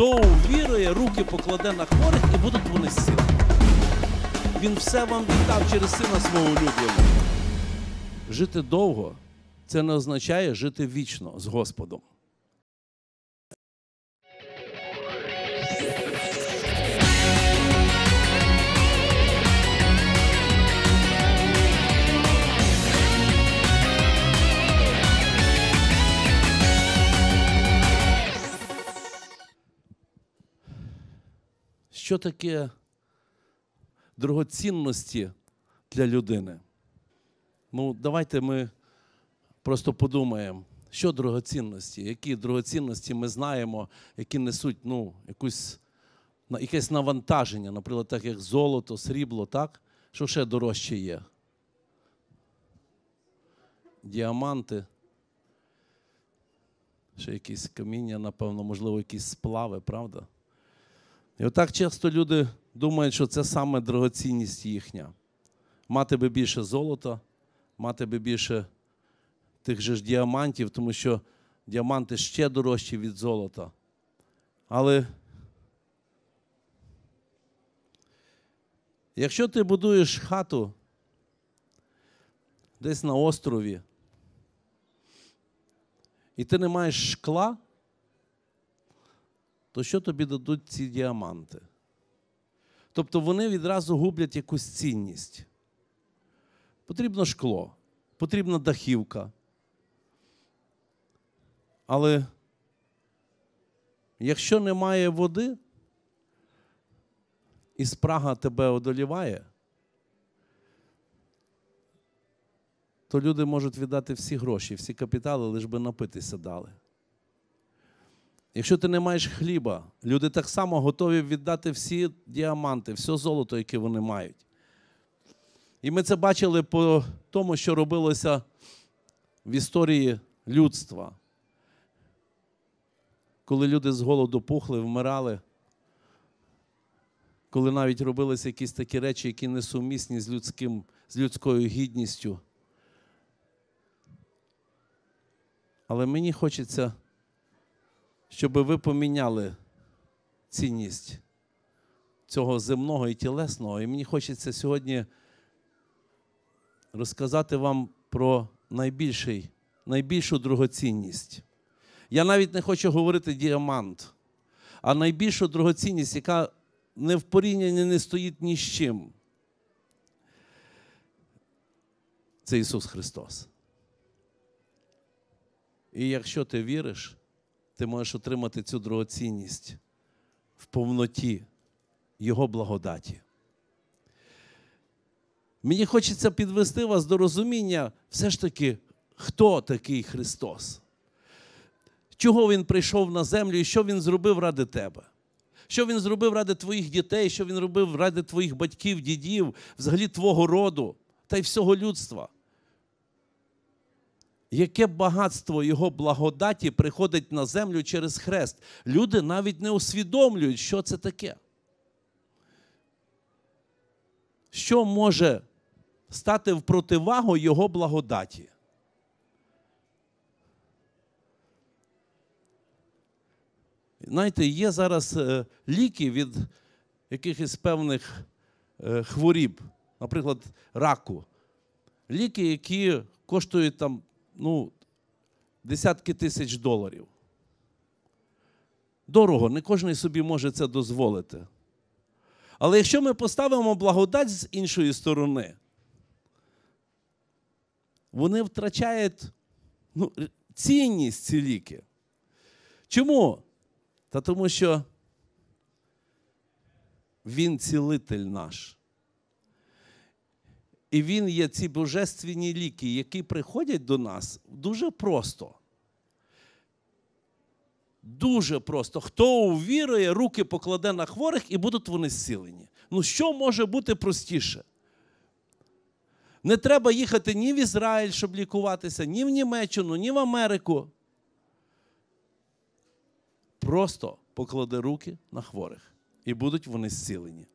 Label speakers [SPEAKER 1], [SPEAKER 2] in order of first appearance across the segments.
[SPEAKER 1] Хто увірує, руки покладе на хворих і будуть вони сили. Він все вам віддав через сина свого улюбленого. Жити довго це не означає жити вічно з Господом. що таке дорогоцінності для людини? Ну, давайте ми просто подумаємо, що дорогоцінності, які дорогоцінності ми знаємо, які несуть ну, якусь, якесь навантаження, наприклад, так як золото, срібло, так? Що ще дорожче є? Діаманти. Ще якісь каміння, напевно, можливо, якісь сплави, правда? І отак часто люди думають, що це саме дорогоцінність їхня. Мати би більше золота, мати би більше тих же ж діамантів, тому що діаманти ще дорожчі від золота. Але якщо ти будуєш хату десь на острові, і ти не маєш шкла то що тобі дадуть ці діаманти? Тобто вони відразу гублять якусь цінність. Потрібно шкло, потрібна дахівка. Але якщо немає води, і спрага тебе одоліває, то люди можуть віддати всі гроші, всі капітали, лише би напитися дали. Якщо ти не маєш хліба, люди так само готові віддати всі діаманти, все золото, яке вони мають. І ми це бачили по тому, що робилося в історії людства. Коли люди з голоду пухли, вмирали, коли навіть робилися якісь такі речі, які несумісні з, людським, з людською гідністю. Але мені хочеться щоб ви поміняли цінність цього земного і тілесного. І мені хочеться сьогодні розказати вам про найбільший, найбільшу другоцінність. Я навіть не хочу говорити діамант, а найбільшу другоцінність, яка не в порівнянні не стоїть ні з чим. Це Ісус Христос. І якщо ти віриш, ти можеш отримати цю дорогоцінність в повноті Його благодаті. Мені хочеться підвести вас до розуміння, все ж таки, хто такий Христос, чого Він прийшов на землю і що Він зробив ради тебе. Що він зробив ради твоїх дітей, що він робив ради твоїх батьків, дідів, взагалі твого роду та й всього людства. Яке багатство Його благодаті приходить на землю через хрест? Люди навіть не усвідомлюють, що це таке. Що може стати в противагу Його благодаті? Знаєте, є зараз е, ліки від якихось певних е, хворіб, наприклад, раку. Ліки, які коштують там ну, десятки тисяч доларів. Дорого, не кожен собі може це дозволити. Але якщо ми поставимо благодать з іншої сторони, вони втрачають ну, цінність ці ліки. Чому? Та тому що він цілитель наш. І він є ці божественні ліки, які приходять до нас дуже просто. Дуже просто. Хто увірує, руки покладе на хворих і будуть вони зцілені. Ну, що може бути простіше? Не треба їхати ні в Ізраїль, щоб лікуватися, ні в Німеччину, ні в Америку. Просто поклади руки на хворих. І будуть вони зцілені.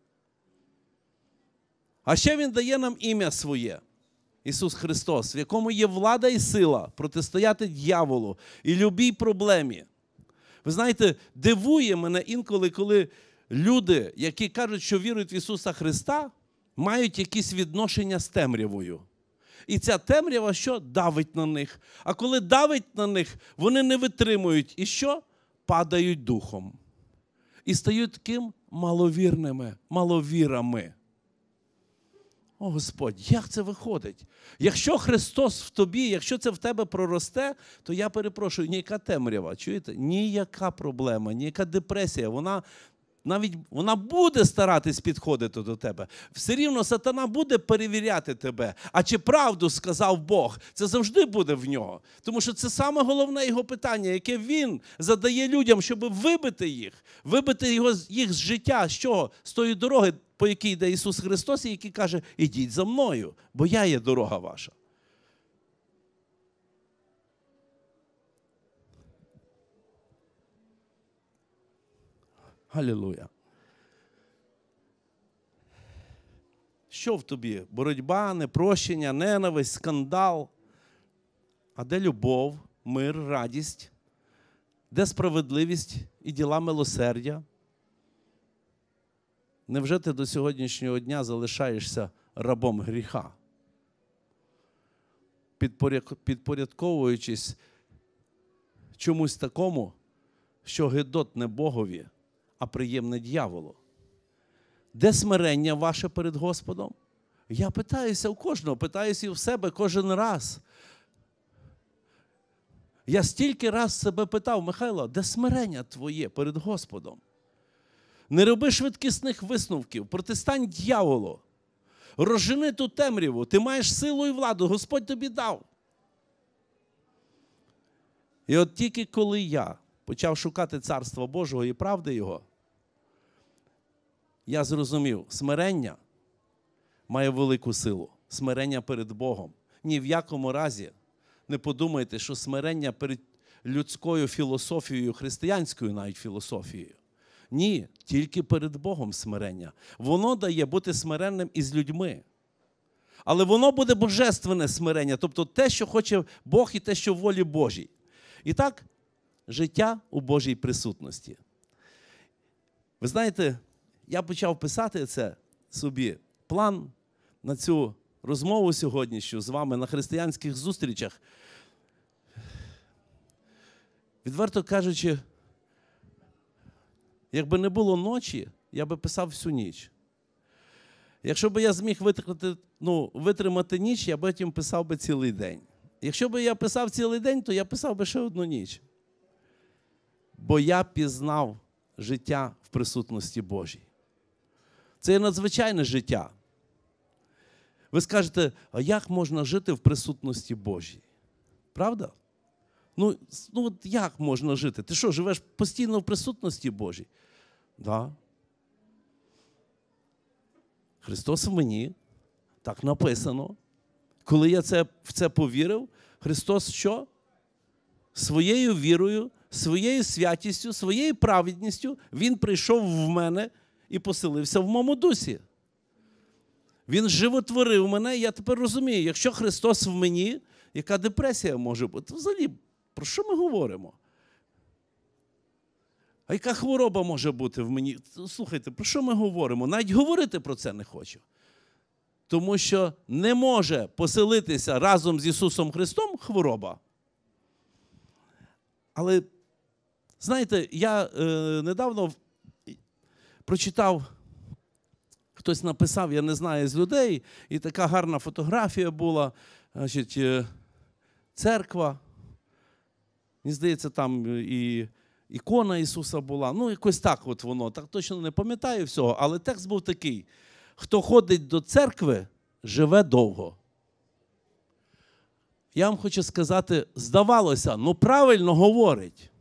[SPEAKER 1] А ще Він дає нам ім'я своє, Ісус Христос, в якому є влада і сила протистояти дьяволу і любій проблемі. Ви знаєте, дивує мене інколи, коли люди, які кажуть, що вірують в Ісуса Христа, мають якісь відношення з темрявою. І ця темрява що давить на них. А коли давить на них, вони не витримують і що? Падають духом. І стають таким маловірними, маловірами. О Господь, як це виходить? Якщо Христос в тобі, якщо це в тебе проросте, то я перепрошую, ніяка темрява, чуєте? Ніяка проблема, ніяка депресія, вона навіть вона буде старатись підходити до тебе. Все рівно сатана буде перевіряти тебе. А чи правду сказав Бог? Це завжди буде в нього. Тому що це саме головне його питання, яке він задає людям, щоб вибити їх, вибити його, їх з життя, з чого? З тої дороги, по якій йде Ісус Христос, і який каже: Ідіть за мною, бо я є дорога ваша. Аллилуйя. Що в тобі? Боротьба, непрощення, ненависть, скандал. А де любов, мир, радість, де справедливість і діла милосердя? Невже ти до сьогоднішнього дня залишаєшся рабом гріха? Підпорядковуючись чомусь такому, що гидотне Богові? а приємне дьяволу. Де смирення ваше перед Господом? Я питаюся у кожного, питаюся і в себе кожен раз. Я стільки раз себе питав, Михайло, де смирення твоє перед Господом? Не роби швидкісних висновків, протистань дьяволу. Розжени ту темряву, ти маєш силу і владу, Господь тобі дав. І от тільки коли я почав шукати царства Божого і правди Його, я зрозумів, смирення має велику силу, смирення перед Богом. Ні в якому разі не подумайте, що смирення перед людською філософією, християнською навіть філософією. Ні, тільки перед Богом смирення. Воно дає бути смиренним із людьми. Але воно буде божественне смирення, тобто те, що хоче Бог і те, що в волі Божій. І так, життя у Божій присутності. Ви знаєте, я почав писати це собі план на цю розмову сьогодні, з вами на християнських зустрічах. Відверто кажучи, якби не було ночі, я би писав всю ніч. Якщо б я зміг витримати ну, витримати ніч, я б потім писав би цілий день. Якщо б я писав цілий день, то я писав би ще одну ніч бо я пізнав життя в присутності Божій. Це є надзвичайне життя. Ви скажете, а як можна жити в присутності Божій? Правда? Ну, ну от як можна жити? Ти що, живеш постійно в присутності Божій? Да. Христос в мені, так написано. Коли я це, в це повірив, Христос що? Своєю вірою своєю святістю, своєю праведністю Він прийшов в мене і поселився в моєму дусі. Він животворив мене, і я тепер розумію, якщо Христос в мені, яка депресія може бути? Взагалі, про що ми говоримо? А яка хвороба може бути в мені? Слухайте, про що ми говоримо? Навіть говорити про це не хочу. Тому що не може поселитися разом з Ісусом Христом хвороба. Але Знаєте, я е, недавно прочитав, хтось написав, я не знаю з людей, і така гарна фотографія була. Значить, е, Церква. Мені здається, там е, і ікона Ісуса була. Ну, якось так от воно. Так точно не пам'ятаю всього, але текст був такий: хто ходить до церкви, живе довго. Я вам хочу сказати, здавалося, ну правильно говорить.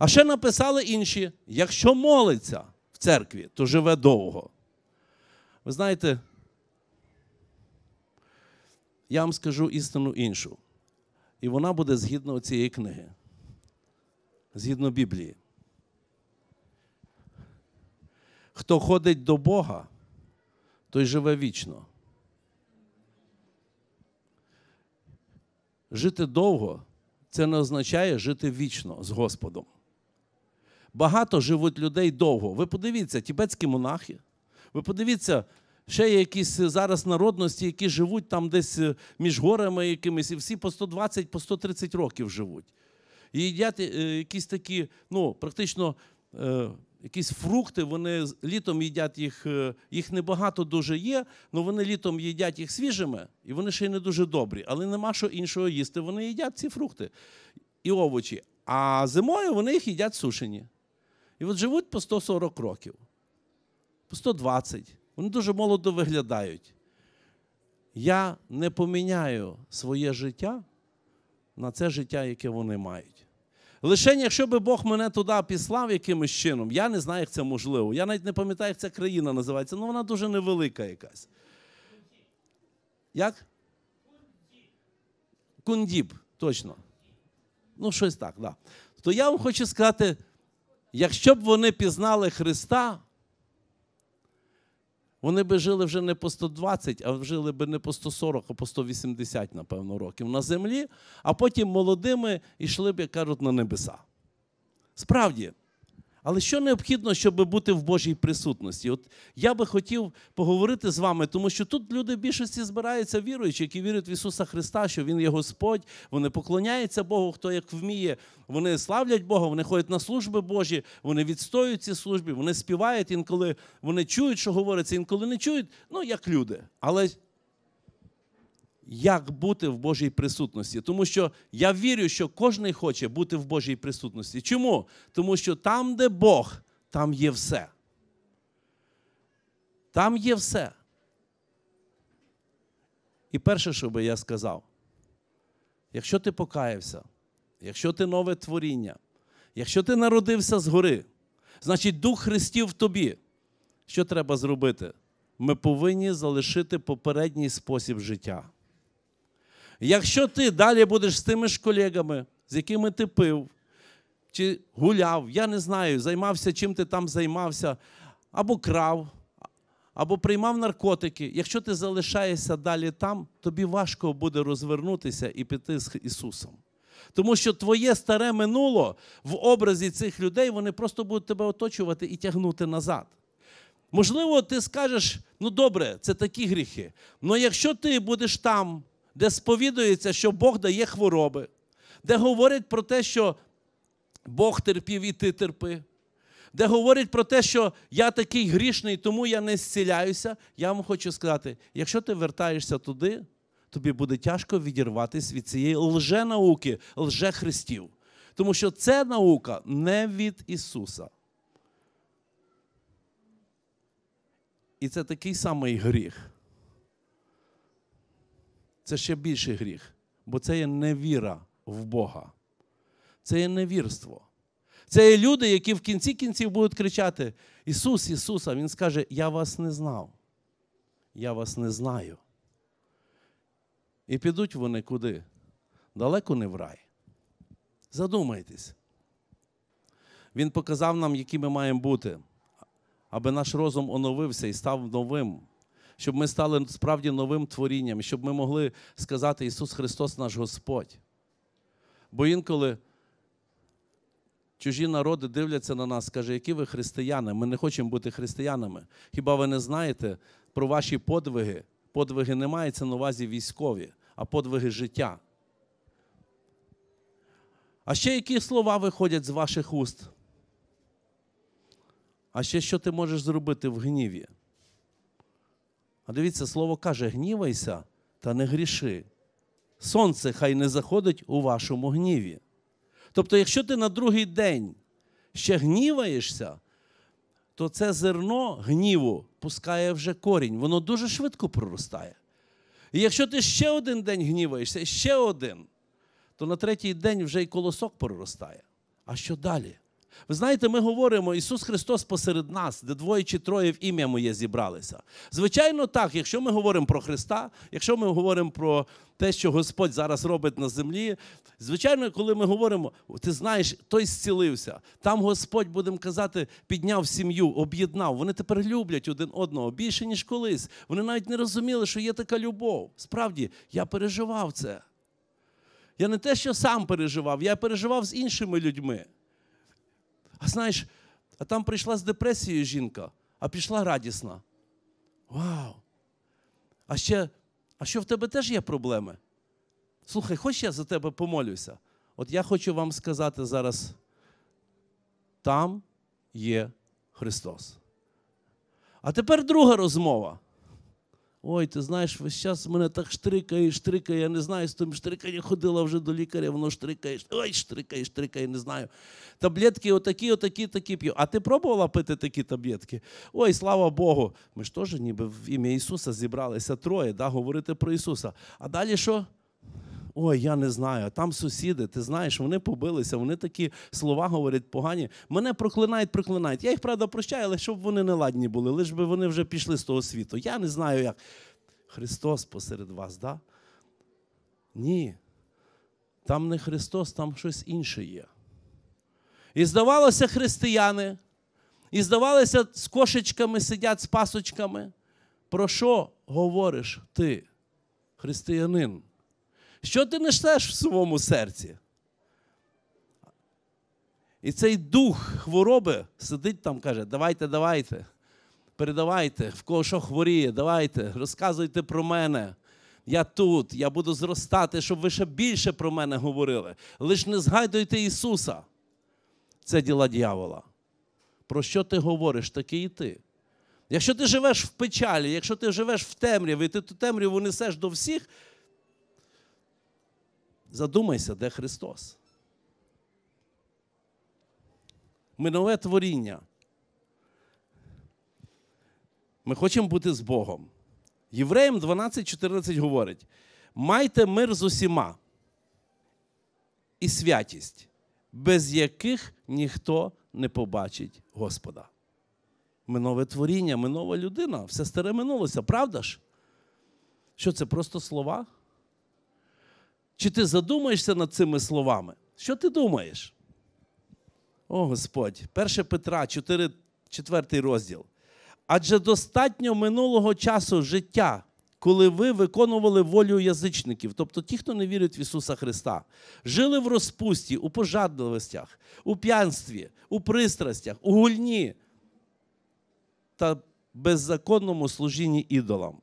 [SPEAKER 1] А ще написали інші: якщо молиться в церкві, то живе довго. Ви знаєте, я вам скажу істину іншу. І вона буде згідно цієї книги, згідно Біблії. Хто ходить до Бога, той живе вічно. Жити довго це не означає жити вічно з Господом багато живуть людей довго. Ви подивіться, тібетські монахи, ви подивіться, ще є якісь зараз народності, які живуть там десь е, між горами якимись, і всі по 120, по 130 років живуть. І їдять е, якісь такі, ну, практично. Е, якісь фрукти, вони літом їдять їх, їх небагато дуже є, але вони літом їдять їх свіжими, і вони ще й не дуже добрі, але нема що іншого їсти. Вони їдять ці фрукти і овочі. А зимою вони їх їдять сушені. І от живуть по 140 років, по 120. Вони дуже молодо виглядають. Я не поміняю своє життя на це життя, яке вони мають. Лише якщо би Бог мене туди післав якимось чином, я не знаю, як це можливо. Я навіть не пам'ятаю, як ця країна називається, Ну вона дуже невелика якась. Як? Кундіб, точно. Ну, щось так, так. Да. То я вам хочу сказати, Якщо б вони пізнали Христа, вони би жили вже не по 120, а жили би не по 140, а по 180, напевно, років на землі, а потім молодими йшли б, як кажуть, на небеса. Справді, але що необхідно, щоб бути в Божій присутності? От я би хотів поговорити з вами, тому що тут люди в більшості збираються віруючі, які вірять в Ісуса Христа, що Він є Господь, вони поклоняються Богу, хто як вміє. Вони славлять Бога, вони ходять на служби Божі, вони відстоюють ці служби, вони співають інколи, вони чують, що говориться, інколи не чують, ну як люди. Але як бути в Божій присутності. Тому що я вірю, що кожен хоче бути в Божій присутності. Чому? Тому що там, де Бог, там є все. Там є все. І перше, що би я сказав, якщо ти покаявся, якщо ти нове творіння, якщо ти народився згори, значить Дух Христів в тобі. Що треба зробити? Ми повинні залишити попередній спосіб життя. Якщо ти далі будеш з тими ж колегами, з якими ти пив, чи гуляв, я не знаю, займався чим ти там займався, або крав, або приймав наркотики. Якщо ти залишаєшся далі там, тобі важко буде розвернутися і піти з Ісусом. Тому що твоє старе минуло в образі цих людей, вони просто будуть тебе оточувати і тягнути назад. Можливо, ти скажеш, ну добре, це такі гріхи. але якщо ти будеш там де сповідується, що Бог дає хвороби, де говорить про те, що Бог терпів і ти терпи, де говорить про те, що я такий грішний, тому я не зціляюся. Я вам хочу сказати: якщо ти вертаєшся туди, тобі буде тяжко відірватися від цієї лженауки, лжехристів. Тому що це наука не від Ісуса. І це такий самий гріх це ще більший гріх, бо це є невіра в Бога. Це є невірство. Це є люди, які в кінці кінців будуть кричати: Ісус, Ісус, а Він скаже, Я вас не знав. Я вас не знаю. І підуть вони куди? Далеко не в рай. Задумайтесь. Він показав нам, які ми маємо бути, аби наш розум оновився і став новим щоб ми стали справді новим творінням, щоб ми могли сказати Ісус Христос наш Господь. Бо інколи чужі народи дивляться на нас, каже, які ви християни, ми не хочемо бути християнами. Хіба ви не знаєте про ваші подвиги? Подвиги не мається на увазі військові, а подвиги життя. А ще які слова виходять з ваших уст? А ще що ти можеш зробити в гніві? А дивіться, слово каже: гнівайся та не гріши. Сонце хай не заходить у вашому гніві. Тобто, якщо ти на другий день ще гніваєшся, то це зерно гніву пускає вже корінь, воно дуже швидко проростає. І якщо ти ще один день гніваєшся, ще один, то на третій день вже й колосок проростає. А що далі? Ви знаєте, ми говоримо, Ісус Христос посеред нас, де двоє чи троє в ім'я Моє зібралися. Звичайно, так, якщо ми говоримо про Христа, якщо ми говоримо про те, що Господь зараз робить на землі, звичайно, коли ми говоримо, ти знаєш, той зцілився, там Господь, будемо казати, підняв сім'ю, об'єднав. Вони тепер люблять один одного більше, ніж колись. Вони навіть не розуміли, що є така любов. Справді, я переживав це. Я не те, що сам переживав, я переживав з іншими людьми. А знаєш, а там прийшла з депресією жінка, а пішла радісна. Вау! А ще, а що в тебе теж є проблеми? Слухай, хоч я за тебе помолюся. От я хочу вам сказати зараз: там є Христос. А тепер друга розмова. Ой, ти знаєш, весь час мене так штрикає, штрикає, я не знаю, з тим штриканням ходила вже до лікаря, воно штрикає, ой, штрикає, штрикає, не знаю. Таблетки отакі, отакі, такі п'ю. А ти пробувала пити такі таблетки? Ой, слава Богу. Ми ж теж ніби в ім'я Ісуса зібралися троє, да, говорити про Ісуса. А далі що? ой, я не знаю, там сусіди, ти знаєш, вони побилися, вони такі слова говорять погані. Мене проклинають, проклинають. Я їх правда прощаю, але щоб вони не ладні були, лиш би вони вже пішли з того світу. Я не знаю, як. Христос посеред вас, да? Ні. Там не Христос, там щось інше є. І здавалося, християни, і здавалося, з кошечками сидять, з пасочками. Про що говориш ти, християнин? Що ти несеш в своєму серці? І цей дух хвороби сидить там, каже, давайте, давайте, передавайте, в кого що хворіє, давайте, розказуйте про мене. Я тут, я буду зростати, щоб ви ще більше про мене говорили. Лиш не згадуйте Ісуса. Це діла дьявола. Про що ти говориш, такий і ти. Якщо ти живеш в печалі, якщо ти живеш в темряві, і ти ту темряву несеш до всіх, Задумайся, де Христос. Ми нове творіння. Ми хочемо бути з Богом. Євреям 12,14 говорить: майте мир з усіма і святість, без яких ніхто не побачить Господа. Ми нове творіння, ми нова людина. Все старе минулося, правда ж? Що це просто слова? Чи ти задумаєшся над цими словами? Що ти думаєш? О Господь, 1 Петра, 4, 4 розділ. Адже достатньо минулого часу життя, коли ви виконували волю язичників, тобто ті, хто не вірить в Ісуса Христа, жили в розпусті, у пожадливостях, у п'янстві, у пристрастях, у гульні та беззаконному служінні ідолам.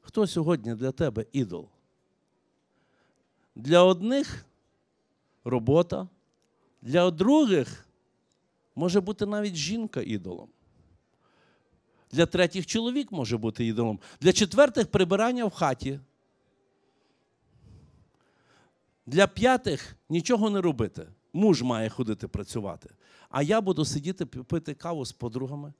[SPEAKER 1] Хто сьогодні для тебе ідол? Для одних робота, для других може бути навіть жінка ідолом. Для третіх чоловік може бути ідолом. Для четвертих прибирання в хаті. Для п'ятих нічого не робити. Муж має ходити працювати. А я буду сидіти пити каву з подругами.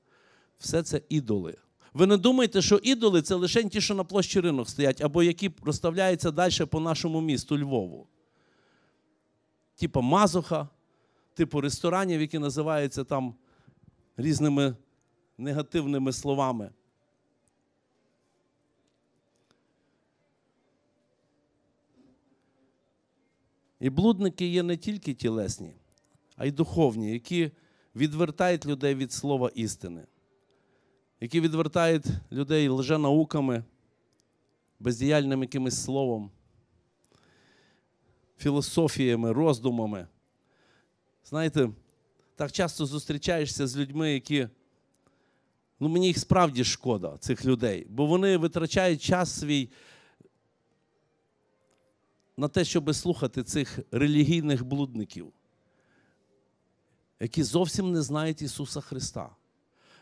[SPEAKER 1] Все це ідоли. Ви не думайте, що ідоли це лише ті, що на площі ринок стоять, або які розставляються далі по нашому місту Львову. Типа мазуха, типу ресторанів, які називаються там різними негативними словами. І блудники є не тільки тілесні, а й духовні, які відвертають людей від слова істини які відвертають людей лженауками, бездіяльним якимось словом, філософіями, роздумами. Знаєте, так часто зустрічаєшся з людьми, які. Ну, мені їх справді шкода, цих людей, бо вони витрачають час свій на те, щоб слухати цих релігійних блудників, які зовсім не знають Ісуса Христа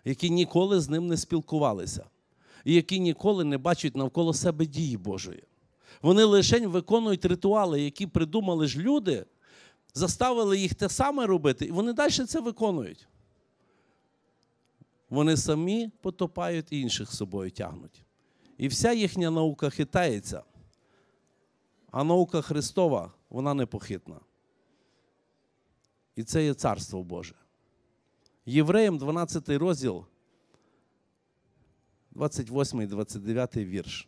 [SPEAKER 1] які ніколи з ним не спілкувалися, і які ніколи не бачать навколо себе дії Божої. Вони лише виконують ритуали, які придумали ж люди, заставили їх те саме робити, і вони далі це виконують. Вони самі потопають і інших з собою тягнуть. І вся їхня наука хитається, а наука Христова, вона непохитна. І це є Царство Боже. Євреям 12 розділ, 28, 29 вірш.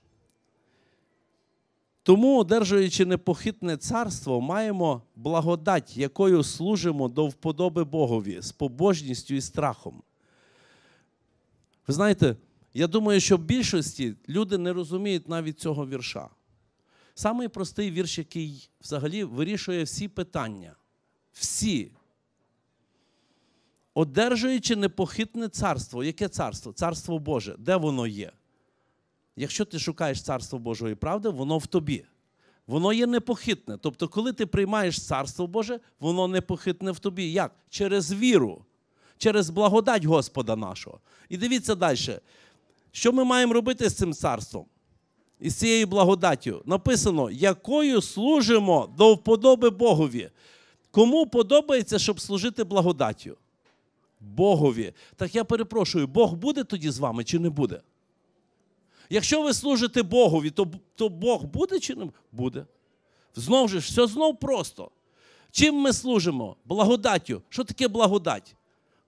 [SPEAKER 1] Тому, одержуючи непохитне царство, маємо благодать, якою служимо до вподоби Богові з побожністю і страхом. Ви знаєте, я думаю, що в більшості люди не розуміють навіть цього вірша. Самий простий вірш, який взагалі вирішує всі питання. Всі одержуючи непохитне царство. Яке царство? Царство Боже. Де воно є? Якщо ти шукаєш царство Божої правди, воно в тобі. Воно є непохитне. Тобто, коли ти приймаєш царство Боже, воно непохитне в тобі. Як? Через віру, через благодать Господа нашого. І дивіться далі. Що ми маємо робити з цим царством? І з цією благодаттю? Написано, якою служимо до вподоби Богові. Кому подобається, щоб служити благодаттю? Богові. Так я перепрошую, Бог буде тоді з вами чи не буде? Якщо ви служите Богові, то то Бог буде чи не буде? Знову ж, все знов просто. Чим ми служимо? Благодаттю. Що таке благодать?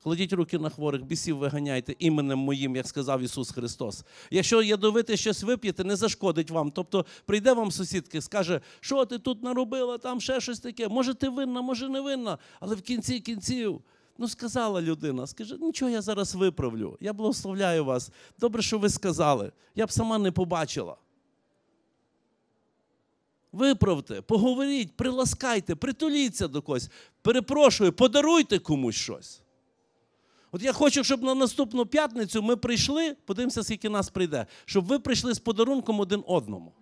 [SPEAKER 1] Кладіть руки на хворих, бісів виганяйте іменем моїм, як сказав Ісус Христос. Якщо ядовите щось вип'єте, не зашкодить вам. Тобто прийде вам сусідки, скаже, що ти тут наробила, там ще щось таке. Може, ти винна, може не винна, але в кінці кінців. Ну, сказала людина, скажи, нічого я зараз виправлю. Я благословляю вас. Добре, що ви сказали. Я б сама не побачила. Виправте, поговоріть, приласкайте, притуліться до когось. Перепрошую, подаруйте комусь щось. От я хочу, щоб на наступну п'ятницю ми прийшли, подивимося, скільки нас прийде, щоб ви прийшли з подарунком один одному.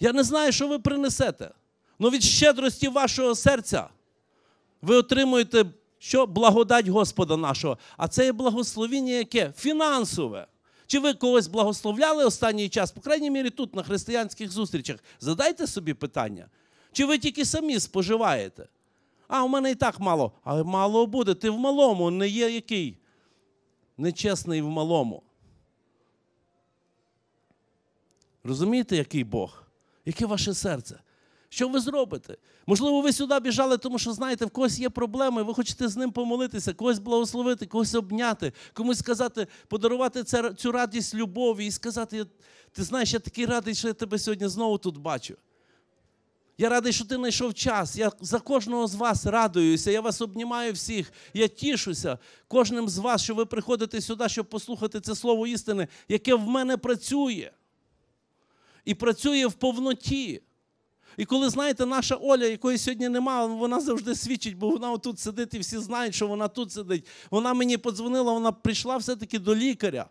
[SPEAKER 1] Я не знаю, що ви принесете. Ну від щедрості вашого серця ви отримуєте що? благодать Господа нашого. А це є благословіння яке? Фінансове. Чи ви когось благословляли останній час, по крайній мірі, тут, на християнських зустрічах, задайте собі питання. Чи ви тільки самі споживаєте? А у мене і так мало. А мало буде. Ти в малому не є який? Нечесний в малому. Розумієте, який Бог? Яке ваше серце? Що ви зробите? Можливо, ви сюди біжали, тому що знаєте, в когось є проблеми, ви хочете з ним помолитися, когось благословити, когось обняти, комусь сказати, подарувати цю радість любові і сказати: ти знаєш, я такий радий, що я тебе сьогодні знову тут бачу. Я радий, що ти знайшов час. Я за кожного з вас радуюся, я вас обнімаю всіх. Я тішуся кожним з вас, що ви приходите сюди, щоб послухати це слово істини, яке в мене працює. І працює в повноті. І коли, знаєте, наша Оля, якої сьогодні немає, вона завжди свідчить, бо вона отут сидить і всі знають, що вона тут сидить. Вона мені подзвонила, вона прийшла все-таки до лікаря.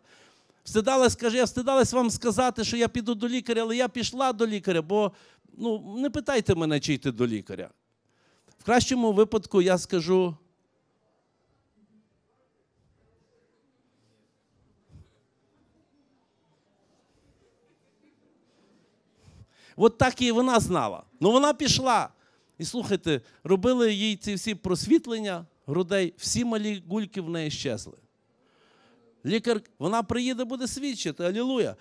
[SPEAKER 1] Встидалась, каже, я встидалась вам сказати, що я піду до лікаря, але я пішла до лікаря, бо ну, не питайте мене, чи йти до лікаря. В кращому випадку я скажу От так і вона знала. Ну вона пішла. І слухайте, робили їй ці всі просвітлення грудей, всі малі гульки в неї щезли. Лікар, вона приїде, буде свідчити, алілуя.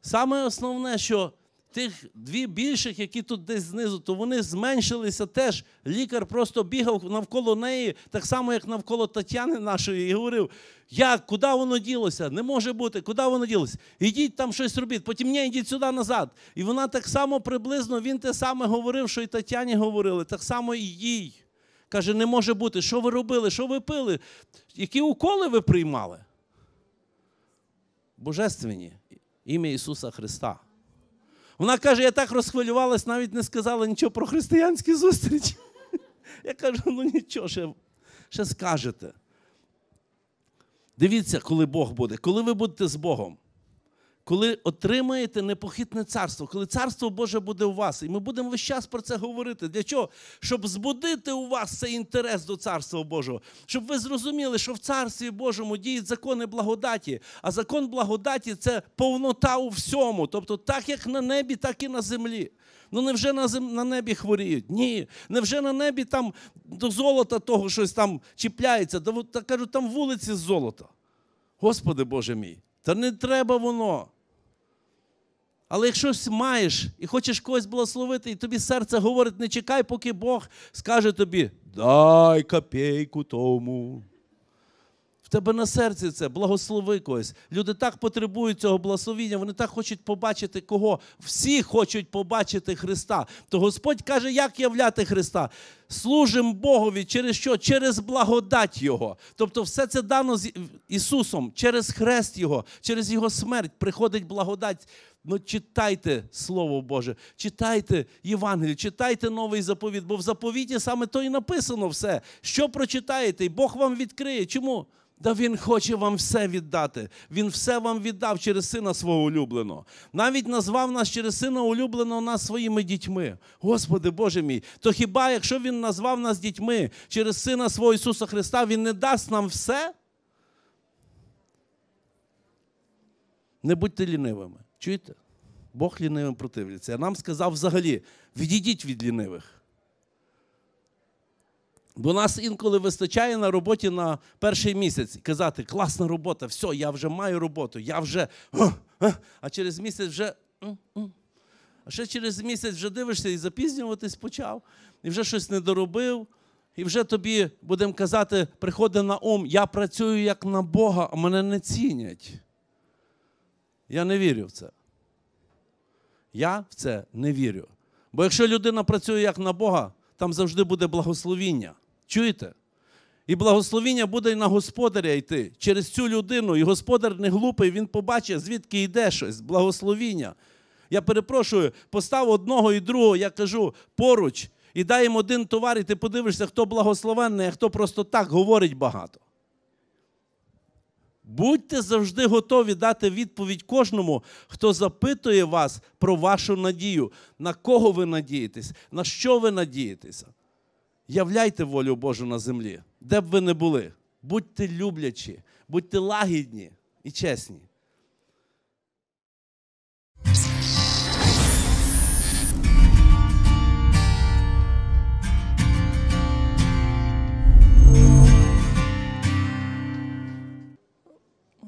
[SPEAKER 1] Саме основне, що тих дві більших, які тут десь знизу, то вони зменшилися теж. Лікар просто бігав навколо неї, так само, як навколо Тетяни нашої, і говорив: Як, куди воно ділося? Не може бути, куди воно ділося? Ідіть там щось робіть, потім ні, ідіть сюди назад. І вона так само приблизно він те саме говорив, що і Тетяні говорили, так само і їй. Каже, не може бути, що ви робили, що ви пили, які уколи ви приймали? Божественні ім'я Ісуса Христа. Вона каже: я так розхвилювалась, навіть не сказала нічого про християнські зустрічі. Я кажу, ну нічого, ще, ще скажете. Дивіться, коли Бог буде, коли ви будете з Богом коли отримаєте непохитне царство, коли царство Боже буде у вас, і ми будемо весь час про це говорити. Для чого? Щоб збудити у вас цей інтерес до царства Божого, щоб ви зрозуміли, що в царстві Божому діють закони благодаті, а закон благодаті це повнота у всьому, тобто так як на небі, так і на землі. Ну невже на зем... на небі хворіють? Ні. Не вже на небі там до золота того щось там чіпляється? Та кажуть, там вулиці з золота. Господи Боже мій, та не треба воно. Але якщо маєш і хочеш когось благословити, і тобі серце говорить, не чекай, поки Бог скаже тобі, дай копійку тому. В тебе на серці це благослови когось. Люди так потребують цього благословіння, вони так хочуть побачити кого. Всі хочуть побачити Христа. То Господь каже, як являти Христа. Служим Богові через що? Через благодать Його. Тобто, все це дано з Ісусом, через хрест Його, через Його смерть приходить благодать. Ну, читайте Слово Боже, читайте Євангеліє, читайте новий заповіт, бо в заповіті саме то і написано все. Що прочитаєте, і Бог вам відкриє. Чому? Да Він хоче вам все віддати. Він все вам віддав через сина свого улюбленого. Навіть назвав нас через сина улюбленого нас своїми дітьми. Господи Боже мій, то хіба, якщо Він назвав нас дітьми через сина свого Ісуса Христа, Він не дасть нам все? Не будьте лінивими. Чуєте? Бог лінивим противляться. А нам сказав взагалі: відійдіть від лінивих. Бо нас інколи вистачає на роботі на перший місяць казати, класна робота, все, я вже маю роботу, я вже. А через місяць вже. А ще через місяць вже дивишся і запізнюватись почав, і вже щось не доробив. І вже тобі, будемо казати, приходить на ум, я працюю як на Бога, а мене не цінять. Я не вірю в це. Я в це не вірю. Бо якщо людина працює як на Бога, там завжди буде благословіння. Чуєте? І благословіння буде і на господаря йти через цю людину. І господар не глупий, він побачить, звідки йде щось, благословіння. Я перепрошую, постав одного і другого, я кажу, поруч, і дай їм один товар, і ти подивишся, хто благословенний, а хто просто так говорить багато. Будьте завжди готові дати відповідь кожному, хто запитує вас про вашу надію, на кого ви надієтесь, на що ви надієтеся. Являйте волю Божу на землі, де б ви не були. Будьте люблячі, будьте лагідні і чесні.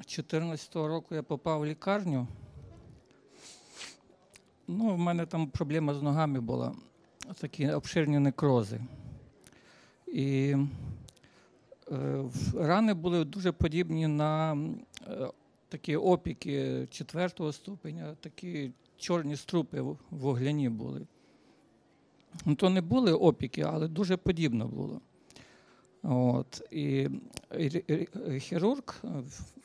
[SPEAKER 2] 2014 року я попав в лікарню. Ну, в мене там проблема з ногами була, такі обширні некрози. І е, рани були дуже подібні на е, такі опіки четвертого ступеня, такі чорні струпи вугляні були. Ну, То не були опіки, але дуже подібно було. От. І е, хірург, е,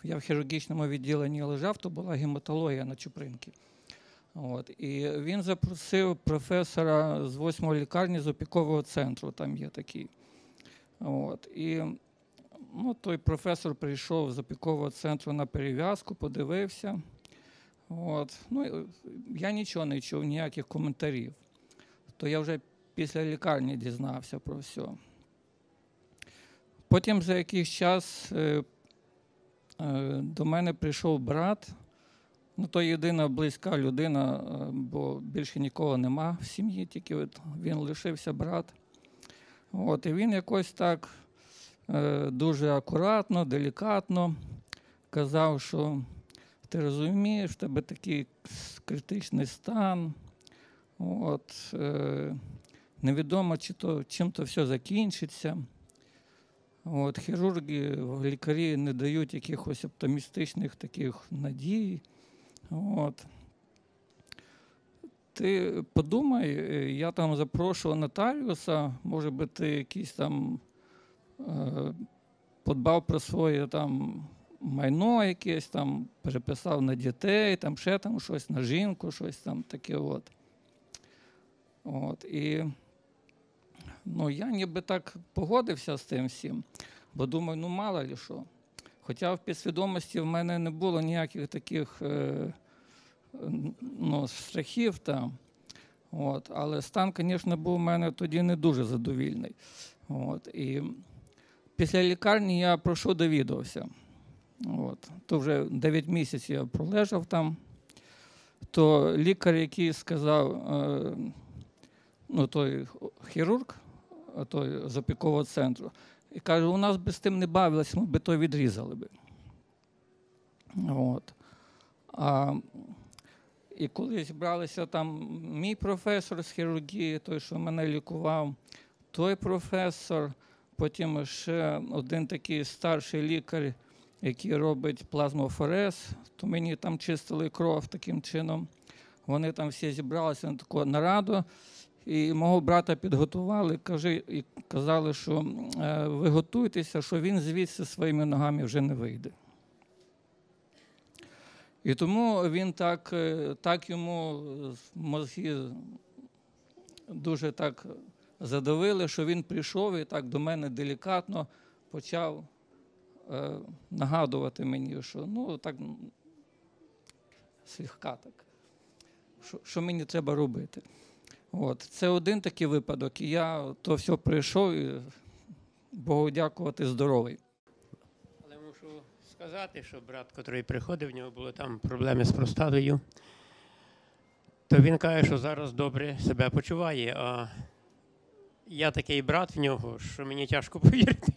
[SPEAKER 2] я в хірургічному відділенні лежав, то була гематологія на Чупринки. От. І він запросив професора з восьмої лікарні з опікового центру, там є такий. От. І ну, той професор прийшов з опікового центру на перев'язку, подивився. От. Ну, е, Я нічого не чув, ніяких коментарів. То я вже після лікарні дізнався про все. Потім за якийсь час е, е, до мене прийшов брат, ну то єдина близька людина, е, бо більше нікого нема в сім'ї, тільки от він лишився брат. От, І він якось так дуже акуратно, делікатно казав, що ти розумієш, в тебе такий критичний стан. От, Невідомо, чи то, чим то все закінчиться. От, Хірурги, лікарі не дають якихось оптимістичних таких надій. От. Ти подумай, е, я там запрошую Наталіуса. може би ти якийсь там е, подбав про своє там майно якесь, там, переписав на дітей, там ще там щось, на жінку, щось там таке. от. От, І Ну я ніби так погодився з цим всім, бо думаю, ну мало ли що. Хоча в підсвідомості в мене не було ніяких таких е, ну, страхів там. От. Але стан, звісно, був у мене тоді не дуже задовільний. От. І після лікарні я про що довідався. От. То вже 9 місяців я пролежав там, то лікар, який сказав, е, ну той хірург, Е, той, з опікового центру. І каже, у нас би з тим не бавилися, ми би то відрізали би. От. А, І коли зібралися там мій професор з хірургії, той, що мене лікував, той професор, потім ще один такий старший лікар, який робить плазмофорез, то мені там чистили кров таким чином. Вони там всі зібралися на таку нараду. І мого брата підготували, каже, і казали, що е, ви готуйтеся, що він звідси своїми ногами вже не вийде. І тому він так е, так йому е, мозги дуже так задавили, що він прийшов і так до мене делікатно почав нагадувати мені, що ну так слегка так, що, що мені треба робити. От. Це один такий випадок. І я то все прийшов, і
[SPEAKER 3] Богу дякувати, здоровий. Але мушу сказати, що брат, який приходив, в нього були там проблеми з простатою, то він каже, що зараз добре себе почуває. А я такий брат в нього, що мені тяжко повірити.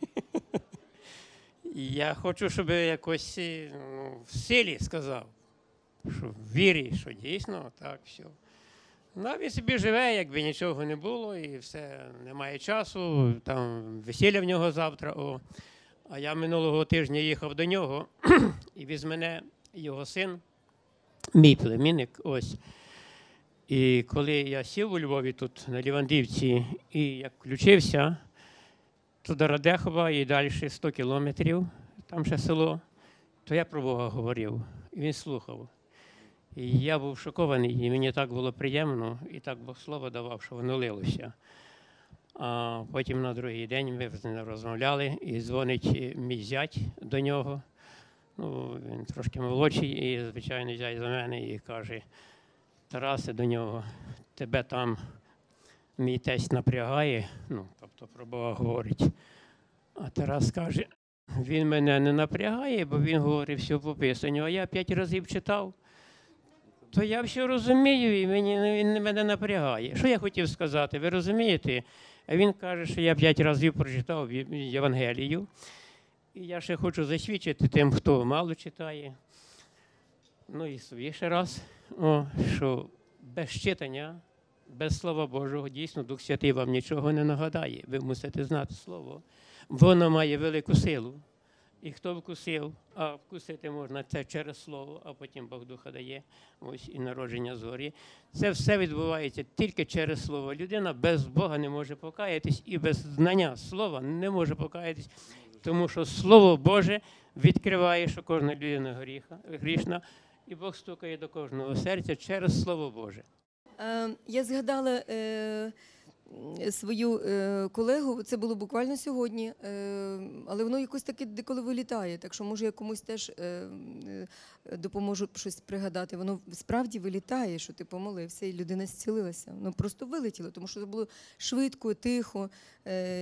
[SPEAKER 3] Я хочу, щоб якось ну, в силі сказав, що в вірі, що дійсно так все. Навіть ну, собі живе, якби нічого не було, і все немає часу. Там весілля в нього завтра. О. А я минулого тижня їхав до нього, і віз мене його син, мій племінник. Ось. І коли я сів у Львові тут на Лівандівці, і як включився, то до Радехова і далі 100 кілометрів, там ще село, то я про Бога говорив, і він слухав. І я був шокований, і мені так було приємно, і так Бог слово давав, що воно лилося. А потім на другий день ми з ним розмовляли, і дзвонить е, мій зять до нього. Ну, Він трошки молодший, і, звичайно, зять за мене і каже: Тарасе до нього, тебе там мій тесть напрягає, ну, тобто про Бога говорить. А Тарас каже, він мене не напрягає, бо він говорив все по писанню, а я п'ять разів читав то я все розумію і мені, він мене напрягає. Що я хотів сказати? Ви розумієте? А він каже, що я п'ять разів прочитав Євангелію. І я ще хочу засвідчити тим, хто мало читає. Ну і собі ще раз, о, що без читання, без слова Божого, дійсно, Дух Святий вам нічого не нагадає. Ви мусите знати Слово. Воно має велику силу. І хто вкусив, а вкусити можна це через слово, а потім Бог духа дає ось і народження зорі. Це все відбувається тільки через слово. Людина без Бога не може покаятись і без знання слова не може покаятись, тому що Слово Боже відкриває, що кожна людина гріха, грішна, і Бог стукає до кожного серця через Слово Боже.
[SPEAKER 4] Е, я згадала. Е свою е, колегу, це було буквально сьогодні, е, але воно якось таке деколи вилітає. Так що, може, я комусь теж е, допоможу щось пригадати. Воно справді вилітає, що ти помолився, і людина зцілилася. Воно просто вилетіло, тому що це було швидко, тихо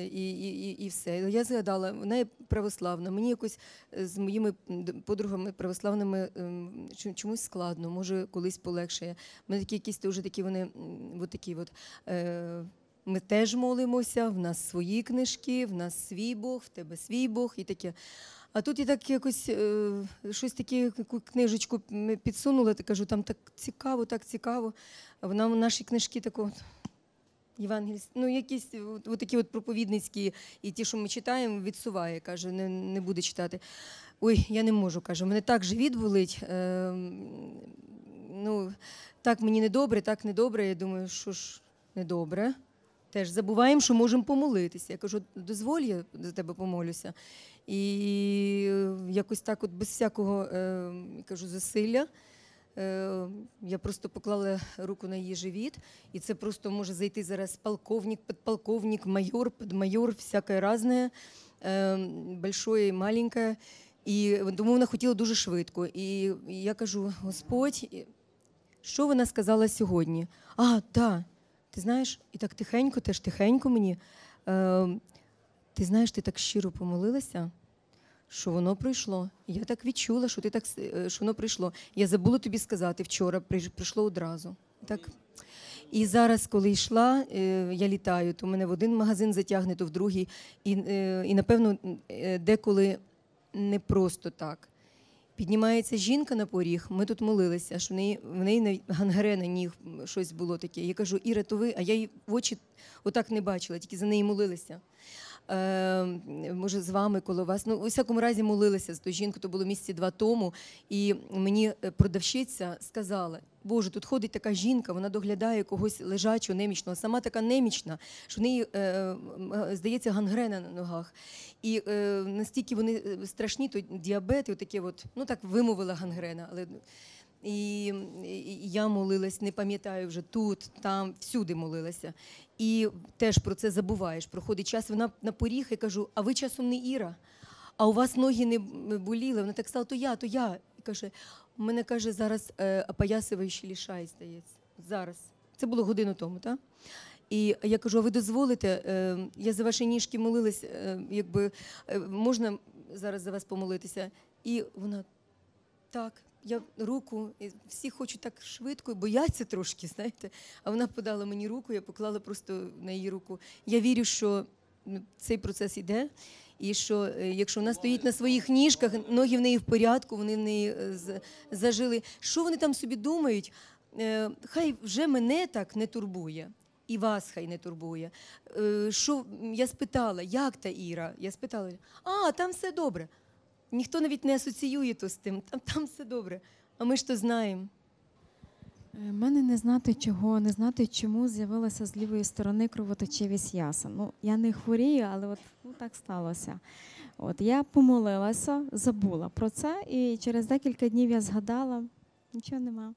[SPEAKER 4] і і, і, і все. Я згадала, вона є православна. Мені якось з моїми подругами православними ем, чомусь складно, може колись полегшає. Мене такі якісь вже такі вони от такі от. Ми теж молимося, в нас свої книжки, в нас свій Бог, в тебе свій Бог і таке. А тут я так якось е, щось таке книжечку підсунула, та кажу, там так цікаво, так цікаво. Вона в наші книжки тако євангельські, ну якісь от такі от проповідницькі, і ті, що ми читаємо, відсуває, каже, не не буде читати. Ой, я не можу, каже, мене так же болить. Е, ну, так мені недобре, так недобре. Я думаю, що ж недобре. Теж забуваємо, що можемо помолитися. Я кажу, дозволь, я за тебе помолюся. І якось так, от без всякого е, кажу, зусилля. Е, я просто поклала руку на її живіт, і це просто може зайти зараз полковник, підполковник, майор, підмайор, всяке різне, е, большое і маленьке. І тому вона хотіла дуже швидко. І я кажу: Господь, що вона сказала сьогодні? А, так. Ти знаєш, і так тихенько, теж тихенько мені. Е, Ти знаєш, ти так щиро помолилася, що воно прийшло. Я так відчула, що ти так е, що воно прийшло. Я забула тобі сказати вчора, прийшло одразу. Так. І зараз, коли йшла, е, я літаю, то мене в один магазин затягне, то в другий. І, е, і напевно, деколи не просто так. Піднімається жінка на поріг. Ми тут молилися, що в неї в неї гангрена ніг щось було таке. Я кажу, Іра, то ви, а я її в очі отак не бачила, тільки за неї молилися. Ем, може, з вами коло вас. Ну, у всякому разі, молилися з ту жінку, то було місяці два тому, і мені е, продавщиця сказала. Боже, тут ходить така жінка, вона доглядає когось лежачого, немічного, сама така немічна, що в неї е, е, здається гангрена на ногах. І настільки вони страшні, то діабет, і отаке от, ну так вимовила гангрена. але... І я молилась, не пам'ятаю вже тут, там, всюди молилася. І теж про це забуваєш. Проходить час, вона на поріг і кажу: а ви часом не Іра, а у вас ноги не боліли. Вона так сказала, то я, то я. І каже, у мене каже, зараз е, опоясуваючий лішай здається. Зараз. Це було годину тому, так? І я кажу: а ви дозволите? Е, я за ваші ніжки молилась, е, якби можна зараз за вас помолитися? І вона. Так, я руку, і всі хочуть так швидко, бояться трошки, знаєте. А вона подала мені руку, я поклала просто на її руку. Я вірю, що ну, цей процес йде, і що е, якщо вона стоїть на своїх ніжках, ноги в неї в порядку, вони в неї е, зажили. Що вони там собі думають? Е, хай вже мене так не турбує. І вас хай не турбує. Що я спитала, як та Іра? Я спитала, а там все добре. Ніхто навіть не асоціює то з тим, там там все добре, а ми ж то знаємо. Е, мене не знати чого, не знати, чому з'явилася з лівої сторони кровоточивість ясен. Ну, Я не хворію, але от ну, так сталося. От Я помолилася, забула про це, і через декілька днів я згадала, нічого нема.